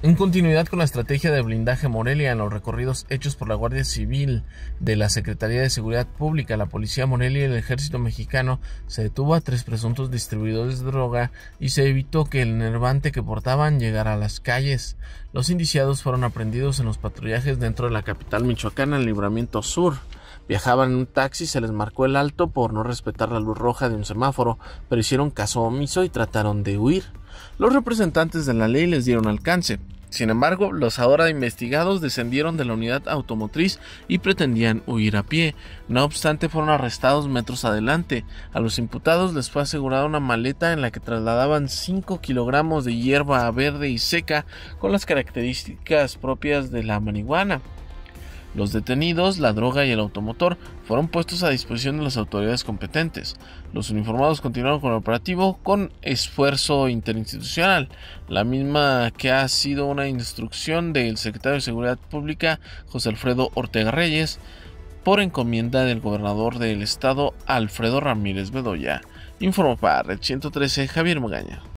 En continuidad con la estrategia de blindaje Morelia en los recorridos hechos por la Guardia Civil de la Secretaría de Seguridad Pública, la Policía Morelia y el Ejército Mexicano, se detuvo a tres presuntos distribuidores de droga y se evitó que el nervante que portaban llegara a las calles. Los indiciados fueron aprendidos en los patrullajes dentro de la capital michoacana en Libramiento Sur. Viajaban en un taxi, se les marcó el alto por no respetar la luz roja de un semáforo, pero hicieron caso omiso y trataron de huir. Los representantes de la ley les dieron alcance. Sin embargo, los ahora investigados descendieron de la unidad automotriz y pretendían huir a pie. No obstante, fueron arrestados metros adelante. A los imputados les fue asegurada una maleta en la que trasladaban 5 kilogramos de hierba verde y seca con las características propias de la marihuana. Los detenidos, la droga y el automotor fueron puestos a disposición de las autoridades competentes. Los uniformados continuaron con el operativo con esfuerzo interinstitucional, la misma que ha sido una instrucción del secretario de Seguridad Pública José Alfredo Ortega Reyes por encomienda del gobernador del estado Alfredo Ramírez Bedoya. Informó para Red 113 Javier Magaña.